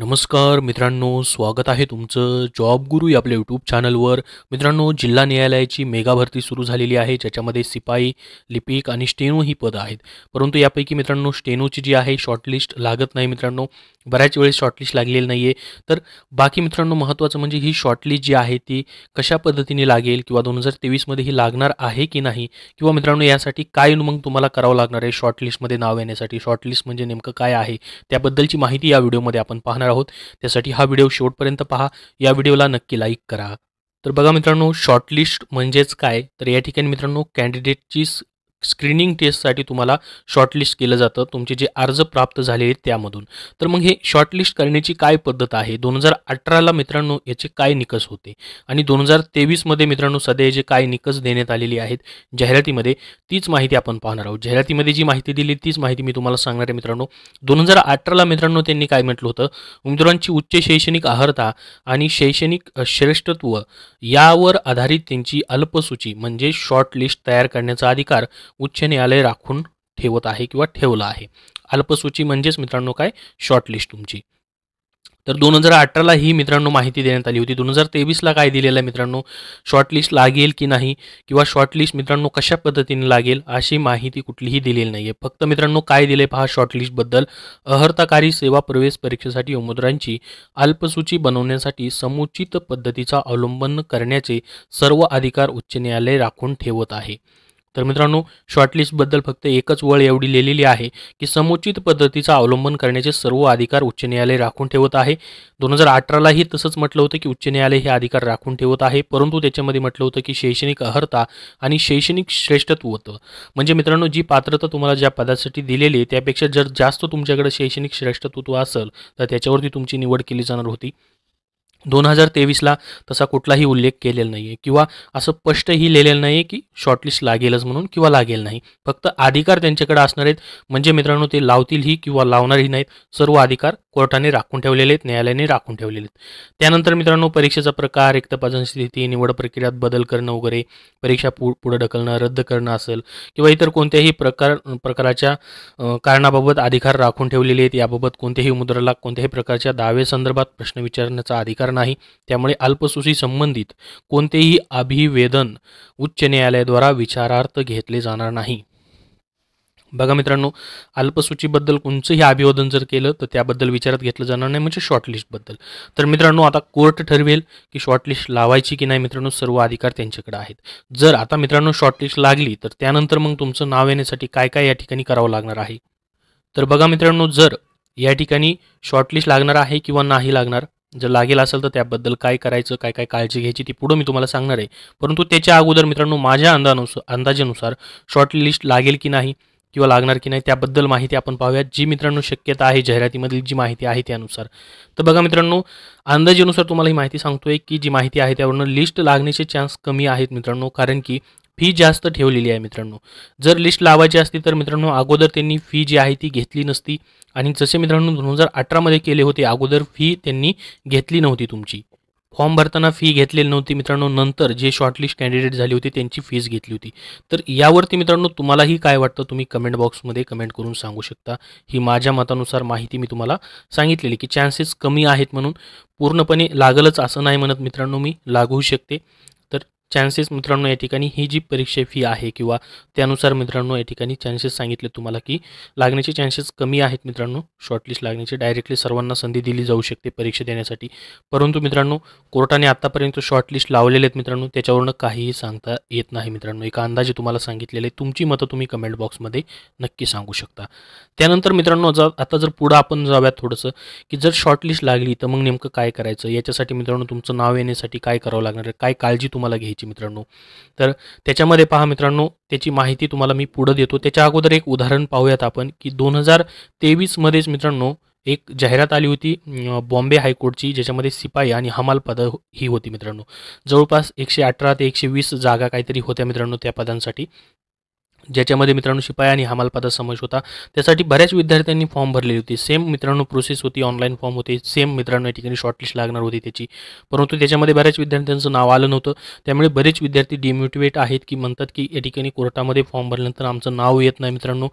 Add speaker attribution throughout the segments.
Speaker 1: नमस्कार मित्रांनो स्वागत आहे तुमचं जॉब गुरु या आपल्या यूट्यूब चॅनलवर मित्रांनो जिल्हा न्यायालयाची मेगा भरती सुरू झालेली आहे ज्याच्यामध्ये सिपाई लिपिक आणि स्टेनो ही पदं आहेत परंतु यापैकी मित्रांनो स्टेनोची जी आहे शॉर्टलिस्ट लागत नाही मित्रांनो बऱ्याच वेळेस शॉर्टलिस्ट लागलेली नाही आहे तर बाकी मित्रांनो महत्त्वाचं म्हणजे ही शॉर्टलिस्ट जी आहे ती कशा पद्धतीने लागेल किंवा दोन हजार तेवीसमध्ये ही लागणार आहे की नाही किंवा मित्रांनो यासाठी काय मग तुम्हाला करावं लागणार आहे शॉर्टलिस्टमध्ये नाव येण्यासाठी शॉर्टलिस्ट म्हणजे नेमकं काय आहे त्याबद्दलची माहिती या व्हिडिओमध्ये आपण पाहणार करणार आहोत त्यासाठी हा व्हिडिओ शेवटपर्यंत पहा या व्हिडिओला नक्की लाईक करा तर बघा मित्रांनो शॉर्टलिस्ट म्हणजेच काय तर या ठिकाणी मित्रांनो कॅन्डिडेटची स्क्रीनिंग टेस्टसाठी तुम्हाला शॉर्टलिस्ट केलं जातं तुमचे जे अर्ज प्राप्त झाले आहेत त्यामधून तर मग हे शॉर्टलिस्ट करण्याची काय पद्धत आहे दोन हजार अठराला मित्रांनो याचे काय निकष होते आणि दोन हजार तेवीसमध्ये मित्रांनो सध्या जे काय निकष देण्यात आलेली आहेत जाहिरातीमध्ये तीच माहिती आपण पाहणार आहोत जाहिरातीमध्ये जी माहिती दिली तीच माहिती मी तुम्हाला सांगणार आहे मित्रांनो दोन हजार अठराला मित्रांनो त्यांनी काय म्हटलं होतं उमेदवारांची उच्च शैक्षणिक आहारता आणि शैक्षणिक श्रेष्ठत्व यावर आधारित त्यांची अल्पसूची म्हणजे शॉर्टलिस्ट तयार करण्याचा अधिकार उच्च न्यायालय राखून ठेवत आहे किंवा ठेवला आहे अल्पसूची म्हणजेच मित्रांनो काय शॉर्टलिस्ट तुमची तर दोन हजार अठराला ही मित्रांनो माहिती देण्यात आली होती दोन हजार तेवीसला काय दिलेलं आहे मित्रांनो शॉर्टलिस्ट लागेल की नाही किंवा शॉर्टलिस्ट मित्रांनो कशा पद्धतीने लागेल अशी माहिती कुठलीही दिलेली नाही आहे फक्त मित्रांनो काय दिले पहा शॉर्टलिस्टबद्दल अहर्ताकारी सेवा प्रवेश परीक्षेसाठी उमेदवारांची अल्पसूची बनवण्यासाठी समुचित पद्धतीचा अवलंबन करण्याचे सर्व अधिकार उच्च न्यायालय राखून ठेवत आहे तर मित्रांनो शॉर्टलिस्टबद्दल फक्त एकच वळ एवढी लिहिलेली आहे की समुचित पद्धतीचा अवलंबन करण्याचे सर्व अधिकार उच्च न्यायालय राखून ठेवत आहे दोन हजार अठरालाही तसंच म्हटलं होतं की उच्च न्यायालय हे अधिकार राखून ठेवत आहे परंतु त्याच्यामध्ये म्हटलं होतं की शैक्षणिक अहर्ता आणि शैक्षणिक श्रेष्ठत्व होतं म्हणजे मित्रांनो जी पात्रता तुम्हाला ज्या पदासाठी दिलेली आहे त्यापेक्षा जर जास्त तुमच्याकडे शैक्षणिक श्रेष्ठत्व असेल तर त्याच्यावरती तुमची निवड केली जाणार होती दोन हजार तेवीसला तसा कुठलाही उल्लेख केलेला नाही आहे किंवा असं स्पष्टही लिहिलेलं नाही की शॉर्टलिस्ट लागेलच म्हणून किंवा लागेल नाही फक्त अधिकार त्यांच्याकडे असणार आहेत म्हणजे मित्रांनो ते लावतीलही किंवा लावणारही नाहीत सर्व अधिकार कोर्टाने राखून ठेवलेले आहेत न्यायालयाने राखून ठेवलेले आहेत त्यानंतर मित्रांनो परीक्षेचा प्रकार एक स्थिती निवड प्रक्रियात बदल करणं वगैरे परीक्षा पु पुढे ढकलणं रद्द करणं असेल किंवा इतर कोणत्याही प्रकार प्रकाराच्या कारणाबाबत अधिकार राखून ठेवलेले आहेत याबाबत कोणत्याही उमेदवाराला कोणत्याही प्रकारच्या दावेसंदर्भात प्रश्न विचारण्याचा अधिकार नाही त्यामुळे अल्पसूशी संबंधित कोणतेही अभिवेदन उच्च न्यायालयाद्वारा विचारार्थ घेतले जाणार नाही बघा मित्रांनो अल्पसूचीबद्दल कोणचंही अभिवादन जर केलं तर त्याबद्दल विचारात घेतलं जाणार नाही म्हणजे शॉर्टलिस्टबद्दल तर मित्रांनो आता कोर्ट ठरवेल की शॉर्टलिस्ट लावायची की नाही मित्रांनो सर्व अधिकार त्यांच्याकडे आहेत जर आता मित्रांनो शॉर्टलिस्ट लागली तर त्यानंतर मग तुमचं नाव येण्यासाठी काय काय या ठिकाणी करावं लागणार आहे तर बघा मित्रांनो जर या ठिकाणी शॉर्टलिस्ट लागणार आहे किंवा नाही लागणार जर लागेल असेल तर त्याबद्दल काय करायचं काय काय काळजी घ्यायची ती पुढं मी तुम्हाला सांगणार आहे परंतु त्याच्या अगोदर मित्रांनो माझ्या अंदानुसार अंदाजानुसार शॉर्टलिस्ट लागेल की नाही किंवा लागणार की नाही त्याबद्दल माहिती आपण पाहूयात जी मित्रांनो शक्यता आहे जाहिरातीमधील जी माहिती आहे त्यानुसार तर बघा मित्रांनो अंदाजेनुसार तुम्हाला ही माहिती सांगतोय की जी माहिती आहे त्यावरनं लिस्ट लागण्याचे चान्स कमी आहेत मित्रांनो कारण की फी जास्त ठेवलेली आहे मित्रांनो जर लिस्ट लावायची असती तर मित्रांनो अगोदर त्यांनी फी जी आहे ती घेतली नसती आणि जसे मित्रांनो दोन हजार अठरामध्ये केले होते अगोदर फी त्यांनी घेतली नव्हती तुमची फॉर्म भरताना फी घेतलेली नव्हती मित्रांनो नंतर जे शॉर्टलिस्ट कॅन्डिडेट झाले होते त्यांची फीस घेतली होती तर यावरती मित्रांनो तुम्हालाही काय वाटतं तुम्ही कमेंट बॉक्समध्ये कमेंट करून सांगू शकता ही माझ्या मतानुसार माहिती मी तुम्हाला सांगितलेली की चान्सेस कमी आहेत म्हणून पूर्णपणे लागलच असं नाही म्हणत मित्रांनो मी लागू शकते चान्सेस मित्रांनो या ठिकाणी ही जी परीक्षा फी आहे किंवा त्यानुसार मित्रांनो या ठिकाणी चान्सेस सांगितले तुम्हाला की लागण्याचे चान्सेस कमी आहेत मित्रांनो शॉर्टलिस्ट लागण्याचे डायरेक्टली सर्वांना संधी दिली जाऊ शकते परीक्षा देण्यासाठी परंतु मित्रांनो कोर्टाने आत्तापर्यंत शॉर्टलिस्ट लावलेले आहेत मित्रांनो त्याच्यावरून काहीही सांगता येत नाही मित्रांनो एका अंदाजे तुम्हाला सांगितलेले तुमची मतं तुम्ही कमेंट बॉक्समध्ये नक्की सांगू शकता त्यानंतर मित्रांनो जर आता जर पुढं आपण जाव्यात थोडंसं की जर शॉर्टलिस्ट लागली तर मग नेमकं काय करायचं याच्यासाठी मित्रांनो तुमचं नाव येण्यासाठी काय करावं लागणार आहे काय काळजी तुम्हाला घ्यायची माहितीची मित्रांनो तर त्याच्यामध्ये पहा मित्रांनो त्याची माहिती तुम्हाला मी पुढं देतो त्याच्या अगोदर एक उदाहरण पाहूयात आपण की दोन हजार तेवीसमध्येच मित्रांनो एक जाहिरात आली होती बॉम्बे हायकोर्टची ज्याच्यामध्ये सिपाई आणि हमाल पद हो, ही होती मित्रांनो जवळपास एकशे अठरा ते एकशे वीस जागा काहीतरी होत्या मित्रांनो त्या पदांसाठी ज्याच्यामध्ये मित्रांनो शिपाई आणि हमालपाचा समावेश होता त्यासाठी बऱ्याच विद्यार्थ्यांनी फॉर्म भरलेली होती सेम मित्रांनो प्रोसेस होती ऑनलाईन फॉर्म होते सेम मित्रांनो या ठिकाणी शॉर्टलिस्ट लागणार होती त्याची परंतु त्याच्यामध्ये बऱ्याच विद्यार्थ्यांचं नाव आलं नव्हतं त्यामुळे बरेच विद्यार्थी डिमोटिवेट आहेत की म्हणतात की या ठिकाणी कोर्टामध्ये फॉर्म भरल्यानंतर आमचं नाव येत नाही मित्रांनो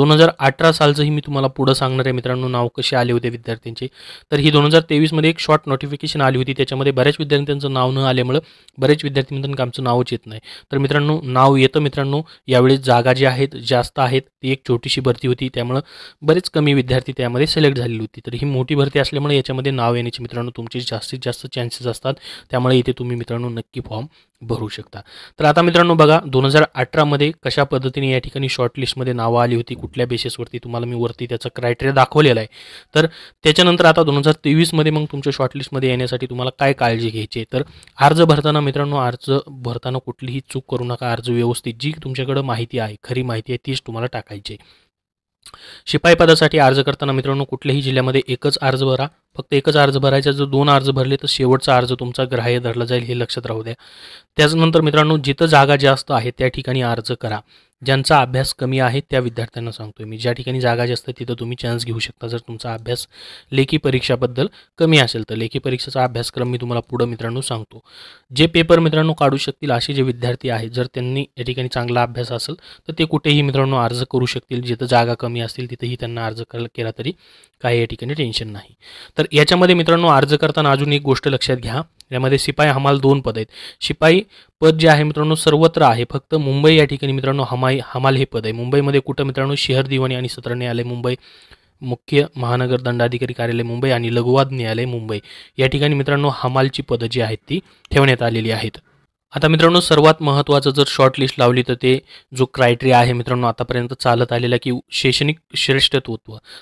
Speaker 1: दोन हजार अठरा सालचंही मी तुम्हाला पुढं सांगणार आहे मित्रांनो नाव कसे आले होते विद्यार्थ्यांचे तर ही दोन हजार तेवीसमध्ये एक शॉर्ट नोटिफिकेशन आली होती त्याच्यामध्ये बऱ्याच विद्यार्थ्यांचं नाव न आल्यामुळं बरेच विद्यार्थी मित्रांनो आमचं नावच येत नाही तर मित्रांनो नाव येतं मित्रांनो यावेळेस जागा जी आहेत जास्त आहेत ती एक छोटीशी भरती होती त्यामुळं बरेच कमी विद्यार्थी त्यामध्ये सिलेक्ट झालेली होती तर ही मोठी भरती असल्यामुळे याच्यामध्ये नाव येण्याचे मित्रांनो तुमचे जास्तीत जास्त चान्सेस असतात त्यामुळे इथे तुम्ही मित्रांनो नक्की फॉर्म भरू शकता तर आता मित्रांनो बघा दोन हजार अठरामध्ये कशा पद्धतीने या ठिकाणी शॉर्टलिस्टमध्ये नावं आली होती कुठल्या बेसिसवरती तुम्हाला मी वरती त्याचा क्रायटेरिया दाखवलेला आहे तर त्याच्यानंतर आता दोन हजार तेवीसमध्ये मग तुमच्या शॉर्टलिस्टमध्ये येण्यासाठी तुम्हाला काय काळजी घ्यायची तर अर्ज भरताना मित्रांनो अर्ज भरताना कुठलीही चूक करू नका अर्ज व्यवस्थित जी तुमच्याकडं माहिती माहिती आहे खरी माहिती आहे तीच तुम्हाला टाकायची शिपाई पदासाठी अर्ज करताना मित्रांनो कुठल्याही जिल्ह्यामध्ये एकच अर्ज भरा फक्त एकच अर्ज भरायचा जर दोन अर्ज भरले तर शेवटचा अर्ज तुमचा ग्राह्य धरला जाईल हे लक्षात राहू द्या त्याचनंतर मित्रांनो जिथं जागा जास्त आहे त्या ठिकाणी अर्ज करा ज्यांचा अभ्यास कमी आहे त्या विद्यार्थ्यांना सांगतो मी ज्या ठिकाणी जागा जास्त तिथं तुम्ही चान्स घेऊ शकता जर तुमचा अभ्यास लेखी परीक्षाबद्दल कमी असेल तर लेखी परीक्षेचा अभ्यासक्रम मी तुम्हाला पुढं मित्रांनो सांगतो जे पेपर मित्रांनो काढू शकतील असे जे विद्यार्थी आहेत जर त्यांनी या ठिकाणी चांगला अभ्यास असेल तर ते कुठेही मित्रांनो अर्ज करू शकतील जिथं जागा कमी असतील तिथेही त्यांना अर्ज केला तरी काही या ठिकाणी टेन्शन नाही तर याच्यामध्ये मित्रांनो अर्ज करताना अजून एक गोष्ट लक्षात घ्या यामध्ये शिपाई हमाल दोन पद आहेत शिपाई पद जे आहे मित्रांनो सर्वत्र आहे फक्त मुंबई या ठिकाणी मित्रांनो हमाई हमाल हे पद आहे मुंबईमध्ये कुठं मित्रांनो शहर दिवाणी आणि सत्र न्यायालय मुंबई मुख्य महानगर दंडाधिकारी कार्यालय मुंबई आणि लघुवाद न्यायालय मुंबई या ठिकाणी मित्रांनो हमालची पदं जी आहेत ती ठेवण्यात आलेली आहेत आता मित्रांनो सर्वात महत्त्वाचं जर शॉर्ट लिस्ट लावली तर ते जो क्रायटेरिया आहे मित्रांनो आतापर्यंत चालत आलेला की शैक्षणिक श्रेष्ठत्व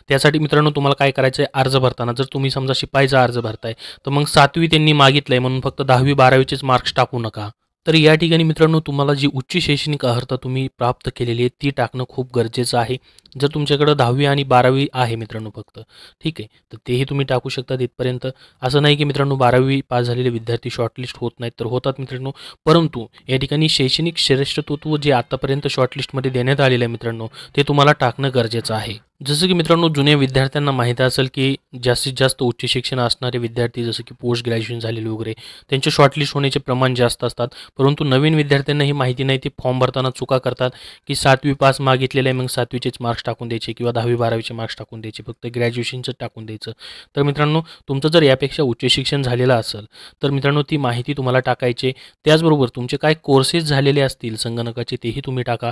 Speaker 1: त्यासाठी मित्रांनो तुम्हाला काय करायचं आहे अर्ज भरताना जर तुम्ही समजा शिपाईचा अर्ज भरताय तर मग सातवी त्यांनी मागितलंय म्हणून फक्त दहावी बारावीचेच मार्क्स टाकू नका तर या ठिकाणी मित्रांनो तुम्हाला जी उच्च शैक्षणिक अर्हता तुम्ही प्राप्त केलेली आहे ती टाकणं खूप गरजेचं आहे जर तुमच्याकडं दहावी आणि बारावी आहे मित्रांनो फक्त ठीक आहे तर तेही तुम्ही टाकू शकता तिथपर्यंत असं नाही की मित्रांनो बारावी पास झालेले विद्यार्थी शॉर्टलिस्ट होत नाहीत तर होतात मित्रांनो परंतु या ठिकाणी शैक्षणिक श्रेष्ठत्व जे आतापर्यंत शॉर्टलिस्टमध्ये देण्यात आलेलं आहे मित्रांनो ते तुम्हाला टाकणं गरजेचं आहे जसं की मित्रांनो जुन्या विद्यार्थ्यांना माहीत असेल की जास्तीत जास्त उच्च शिक्षण असणारे विद्यार्थी जसं की पोस्ट ग्रॅज्युएशन झालेले वगैरे त्यांचे शॉर्टलिस्ट होण्याचे प्रमाण जास्त असतात परंतु नवीन विद्यार्थ्यांना ही माहिती नाही ते फॉर्म भरताना चुका करतात की सातवी पास मागितलेले आहे मग सातवीचेच मार्क्स टाकून द्यायचे किंवा दहावी बारावीचे मार्क्स टाकून द्यायचे फक्त ग्रॅज्युएशनचं टाकून द्यायचं तर मित्रांनो तुमचं जर यापेक्षा उच्च शिक्षण झालेलं असेल तर मित्रांनो ती माहिती तुम्हाला टाकायचे त्याचबरोबर तुमचे काय कोर्सेस झालेले असतील संगणकाचे तेही तुम्ही टाका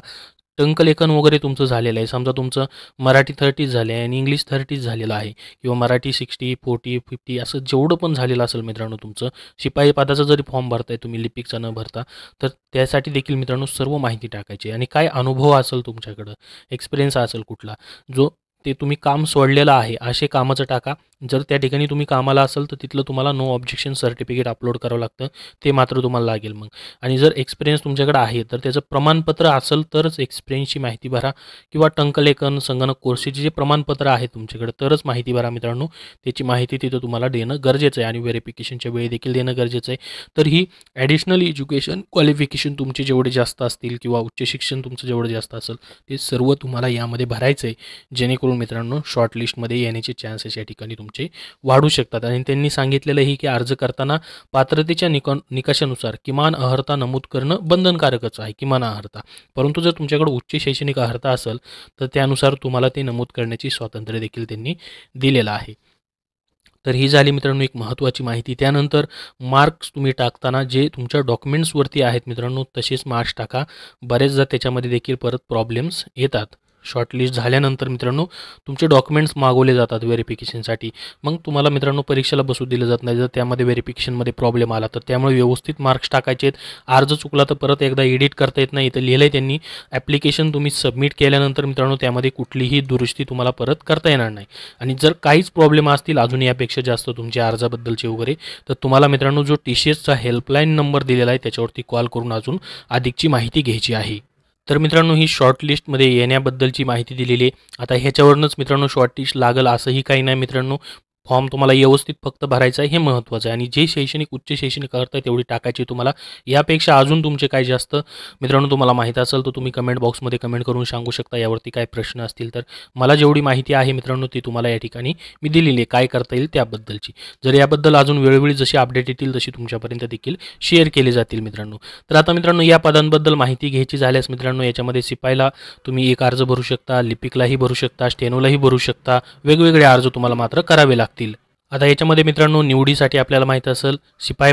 Speaker 1: टंकलेखन वगैरे तुमचं झालेलं आहे समजा तुमचं मराठी थर्टीज झाले आहे आणि इंग्लिश थर्टीज झालेलं आहे किंवा मराठी सिक्स्टी फोर्टी फिफ्टी असं जेवढं पण झालेलं असेल मित्रांनो तुमचं शिपाई पदाचा जरी फॉर्म भरताय तुम्ही लिपिकचा न भरता तर त्यासाठी देखील मित्रांनो सर्व माहिती टाकायची आणि काय अनुभव असेल तुमच्याकडं एक्सपिरियन्स असेल कुठला जो ते तुम्ही काम सोडलेलं आहे असे कामाचं टाका जर त्या ठिकाणी तुम्ही कामाला असाल तर तिथलं तुम्हाला नो ऑब्जेक्शन सर्टिफिकेट अपलोड करावं लागतं ते मात्र तुम्हाला लागेल मग आणि जर एक्सपिरियन्स तुमच्याकडे आहे तर त्याचं प्रमाणपत्र असेल तरच एक्सपिरियन्सची माहिती भरा किंवा टंकलेखन संगणक कोर्सचे जे प्रमाणपत्र आहे तुमच्याकडे तरच माहिती भरा मित्रांनो त्याची माहिती तिथं तुम्हाला देणं गरजेचं आहे आणि व्हेरिफिकेशनच्या वेळी देखील देणं गरजेचं आहे तर ही ॲडिशनल एज्युकेशन क्वालिफिकेशन तुमचे जेवढे जास्त असतील किंवा उच्च शिक्षण तुमचं जेवढं जास्त असेल ते सर्व तुम्हाला यामध्ये भरायचं आहे जेणेकरून मित्रांनो शॉर्टलिस्टमध्ये येण्याचे चान्सेस या ठिकाणी तुमचे तुमचे वाढू शकतात आणि त्यांनी सांगितलेलं ही की अर्ज करताना पात्रतेच्या निक निकषानुसार किमान अहर्ता नमूद करणं बंधनकारकच आहे किमान अहर्ता परंतु जर तुमच्याकडे उच्च शैक्षणिक अहर्ता असेल तर त्यानुसार तुम्हाला ते नमूद करण्याची स्वातंत्र्य देखील त्यांनी दिलेलं आहे तर ही झाली मित्रांनो एक महत्त्वाची माहिती त्यानंतर मार्क्स तुम्ही टाकताना जे तुमच्या डॉक्युमेंट्सवरती आहेत मित्रांनो तसेच मार्क्स टाका बरेचदा त्याच्यामध्ये देखील परत प्रॉब्लेम्स येतात शॉर्टलिस्ट झाल्यानंतर मित्रांनो तुमचे डॉक्युमेंट्स मागवले जातात व्हेरिफिकेशनसाठी मग तुम्हाला मित्रांनो परीक्षेला बसू दिलं जात नाही जर त्यामध्ये व्हेरिफिकेशनमध्ये प्रॉब्लेम आला तर त्यामुळे व्यवस्थित मार्क्स टाकायचे आहेत अर्ज चुकला तर परत एकदा एडिट करता येत नाही तर लिहिलंय त्यांनी ॲप्लिकेशन तुम्ही सबमिट केल्यानंतर मित्रांनो त्यामध्ये कुठलीही दुरुस्ती तुम्हाला परत करता येणार नाही आणि जर काहीच प्रॉब्लेम असतील अजून यापेक्षा जास्त तुमच्या अर्जाबद्दलचे वगैरे तर तुम्हाला मित्रांनो जो टी सी एसचा हेल्पलाईन नंबर दिलेला आहे त्याच्यावरती कॉल करून अजून अधिकची माहिती घ्यायची आहे तर मित्रांनो ही शॉर्ट येण्याबद्दलची माहिती दिलेली आहे आता ह्याच्यावरूनच मित्रांनो शॉर्ट लिस्ट लागल असंही काही नाही मित्रांनो फॉर्म तुम्हाला व्यवस्थित फक्त भरायचा आहे हे महत्त्वाचं आहे आणि जे शैक्षणिक उच्च शैक्षणिक करताय आहे तेवढी टाकायची तुम्हाला यापेक्षा अजून तुमचे काय जास्त मित्रांनो तुम्हाला माहीत असेल तर तुम्ही कमेंट बॉक्समध्ये कमेंट करून सांगू शकता यावरती काय प्रश्न असतील तर मला जेवढी माहिती आहे मित्रांनो ती तुम्हाला या ठिकाणी मी दिलेली आहे काय करता येईल त्याबद्दलची जर याबद्दल अजून वेळोवेळी जशी अपडेट येतील तशी तुमच्यापर्यंत देखील शेअर केले जातील मित्रांनो तर आता मित्रांनो या पदांबद्दल माहिती घ्यायची झाल्यास मित्रांनो याच्यामध्ये सिपायला तुम्ही एक अर्ज भरू शकता लिपिकलाही भरू शकता स्टेनोलाही भरू शकता वेगवेगळे अर्ज तुम्हाला मात्र करावे लागतात batil आता याच्यामध्ये मित्रांनो निवडीसाठी आपल्याला माहीत असेल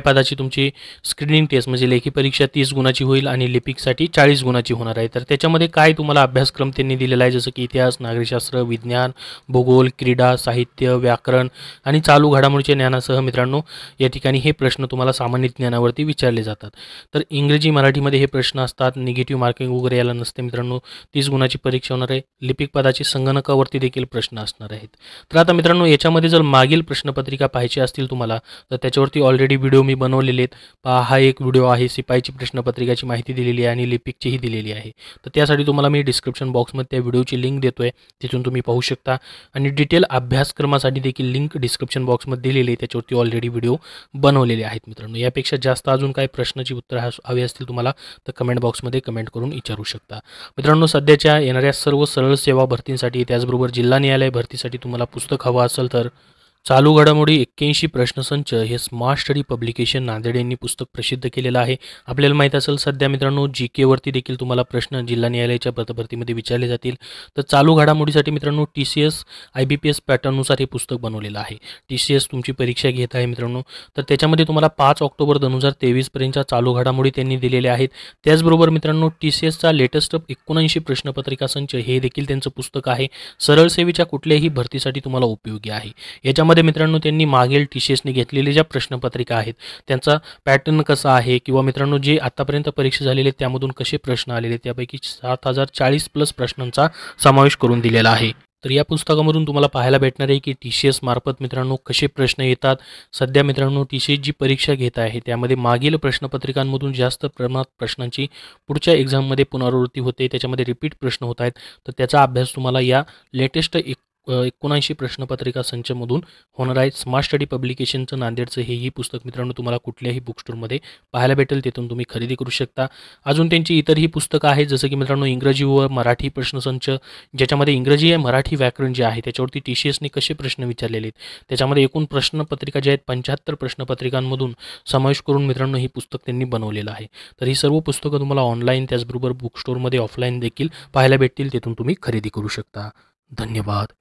Speaker 1: पदाची तुमची स्क्रीनिंग टेस्ट म्हणजे लेखी परीक्षा तीस गुणाची होईल आणि लिपिकसाठी चाळीस गुणाची होणार आहे तर त्याच्यामध्ये काय तुम्हाला अभ्यासक्रम त्यांनी दिलेला आहे जसं की इतिहास नागरिकशास्त्र विज्ञान भूगोल क्रीडा साहित्य व्याकरण आणि चालू घडामोडीच्या ज्ञानासह मित्रांनो या ठिकाणी हे प्रश्न तुम्हाला सामान्य ज्ञानावरती विचारले जातात तर इंग्रजी मराठीमध्ये हे प्रश्न असतात निगेटिव्ह मार्किंग वगैरे याला नसते मित्रांनो तीस गुणाची परीक्षा होणार आहे लिपिक पदाची संगणकावरती देखील प्रश्न असणार आहेत तर आता मित्रांनो याच्यामध्ये जर मागील प्रश्न प्रश्नपत्रिका पाहिजे असतील तुम्हाला तर त्याच्यावरती ऑलरेडी व्हिडिओ मी बनवलेले आहेत पहा हा एक व्हिडिओ आहे सिपाईची प्रश्नपत्रिकाची माहिती दिलेली आहे आणि लिपिकचीही दिलेली आहे तर त्यासाठी तुम्हाला मी डिस्क्रिप्शन बॉक्समध्ये त्या व्हिडिओची लिंक देतो तिथून तुम्ही पाहू शकता आणि डिटेल अभ्यासक्रमासाठी देखील लिंक डिस्क्रिप्शन बॉक्समध्ये दिलेली आहे त्याच्यावरती ऑलरेडी व्हिडिओ बनवलेले आहेत मित्रांनो यापेक्षा जास्त अजून काही प्रश्नाची उत्तर हवी असतील तुम्हाला तर कमेंट बॉक्समध्ये कमेंट करून विचारू शकता मित्रांनो सध्याच्या येणाऱ्या सर्व सरळ सेवा भरतींसाठी त्याचबरोबर जिल्हा न्यायालय भरतीसाठी तुम्हाला पुस्तक हवं असेल तर चालू घडामोडी एक्क्याऐंशी प्रश्नसंच हे स्मार्ट स्टडी पब्लिकेशन नांदेड यांनी पुस्तक प्रसिद्ध केलेलं आहे आपल्याला माहीत असेल सध्या मित्रांनो जी केवरती देखील तुम्हाला प्रश्न जिल्हा न्यायालयाच्या पदभरतीमध्ये विचारले जातील तर चालू घडामोडीसाठी मित्रांनो T C S I B P S पॅटर्ननुसार हे पुस्तक बनवलेलं आहे टी सी एस तुमची परीक्षा घेत आहे मित्रांनो तर त्याच्यामध्ये तुम्हाला पाच ऑक्टोबर दोन हजार तेवीसपर्यंतच्या चालू घडामोडी त्यांनी दिलेल्या आहेत त्याचबरोबर मित्रांनो टी सी एसचा लेटेस्ट एकोणऐंशी प्रश्नपत्रिका संच हे देखील त्यांचं पुस्तक आहे सरळसेवेच्या कुठल्याही भरतीसाठी तुम्हाला उपयोगी आहे याच्यामध्ये यामध्ये मित्रांनो त्यांनी मागील टी सी एसने घेतलेले ज्या प्रश्नपत्रिका आहेत त्यांचा पॅटर्न कसा आहे किंवा मित्रांनो जे आतापर्यंत परीक्षा झालेले त्यामधून कसे प्रश्न आलेले त्यापैकी सात हजार चाळीस प्लस प्रश्नांचा समावेश करून दिलेला आहे तर या पुस्तकामधून तुम्हाला पाहायला भेटणार आहे की टी सी एस मार्फत मित्रांनो कसे प्रश्न येतात सध्या मित्रांनो टी सी एस जी परीक्षा घेत आहे त्यामध्ये मागील प्रश्नपत्रिकांमधून जास्त प्रमाणात प्रश्नांची पुढच्या एक्झाममध्ये पुनरावृत्ती होते त्याच्यामध्ये रिपीट प्रश्न होत आहेत तर त्याचा अभ्यास तुम्हाला या लेटेस्ट एक एकोणऐंशी प्रश्नपत्रिका संचमधून होणार आहे स्मार्ट स्टडी पब्लिकेशनचं नांदेडचं हेही पुस्तक मित्रांनो तुम्हाला कुठल्याही बुकस्टोरमध्ये पाहायला भेटेल तिथून तुम्ही खरेदी करू शकता अजून त्यांची इतरही पुस्तकं आहेत जसं की मित्रांनो इंग्रजी व मराठी प्रश्नसंच ज्याच्यामध्ये इंग्रजी आहे मराठी व्याकरण जे आहे त्याच्यावरती टी सी एसने कसे प्रश्न विचारलेले आहेत त्याच्यामध्ये एकूण प्रश्नपत्रिका ज्या आहेत पंच्याहत्तर प्रश्नपत्रिकांमधून समावेश करून मित्रांनो ही पुस्तक त्यांनी बनवलेलं आहे तर ही सर्व पुस्तकं तुम्हाला ऑनलाईन त्याचबरोबर बुकस्टोरमध्ये ऑफलाईन देखील पाहायला भेटतील तिथून तुम्ही खरेदी करू शकता धन्यवाद